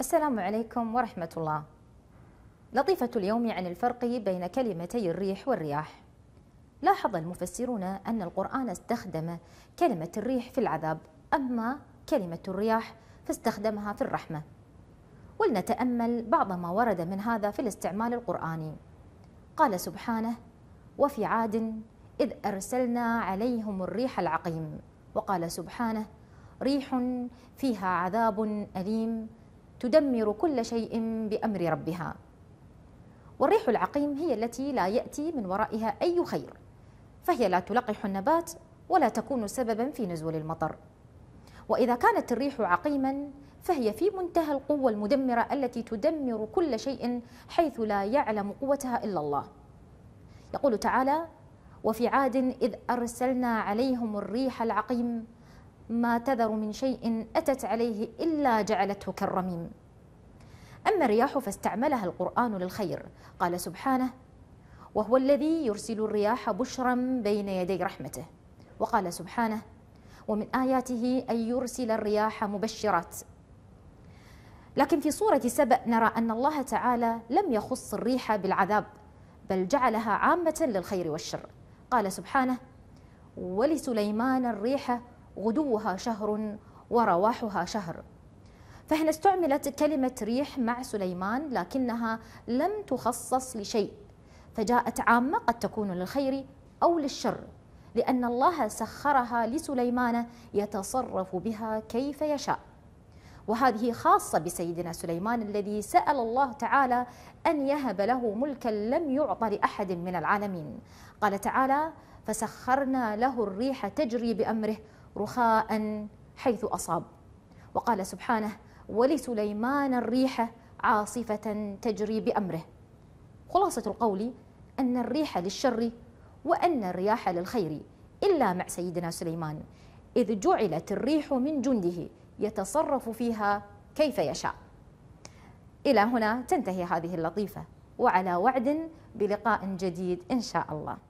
السلام عليكم ورحمة الله لطيفة اليوم عن الفرق بين كلمتي الريح والرياح لاحظ المفسرون أن القرآن استخدم كلمة الريح في العذاب أما كلمة الرياح فاستخدمها في الرحمة ولنتأمل بعض ما ورد من هذا في الاستعمال القرآني قال سبحانه وفي عاد إذ أرسلنا عليهم الريح العقيم وقال سبحانه ريح فيها عذاب أليم تدمر كل شيء بأمر ربها والريح العقيم هي التي لا يأتي من ورائها أي خير فهي لا تلقح النبات ولا تكون سببا في نزول المطر وإذا كانت الريح عقيما فهي في منتهى القوة المدمرة التي تدمر كل شيء حيث لا يعلم قوتها إلا الله يقول تعالى وفي عاد إذ أرسلنا عليهم الريح العقيم ما تذر من شيء أتت عليه إلا جعلته كالرميم أما الرياح فاستعملها القرآن للخير قال سبحانه وهو الذي يرسل الرياح بشرا بين يدي رحمته وقال سبحانه ومن آياته أن يرسل الرياح مبشرات لكن في سورة سبأ نرى أن الله تعالى لم يخص الريح بالعذاب بل جعلها عامة للخير والشر قال سبحانه ولسليمان الريح غدوها شهر ورواحها شهر فهنا استعملت كلمة ريح مع سليمان لكنها لم تخصص لشيء فجاءت عامة قد تكون للخير أو للشر لأن الله سخرها لسليمان يتصرف بها كيف يشاء وهذه خاصة بسيدنا سليمان الذي سأل الله تعالى أن يهب له ملكا لم يعط لأحد من العالمين قال تعالى فسخرنا له الريح تجري بأمره رخاء حيث أصاب وقال سبحانه ولسليمان الريح عاصفة تجري بأمره خلاصة القول أن الريح للشر وأن الرياح للخير إلا مع سيدنا سليمان إذ جعلت الريح من جنده يتصرف فيها كيف يشاء إلى هنا تنتهي هذه اللطيفة وعلى وعد بلقاء جديد إن شاء الله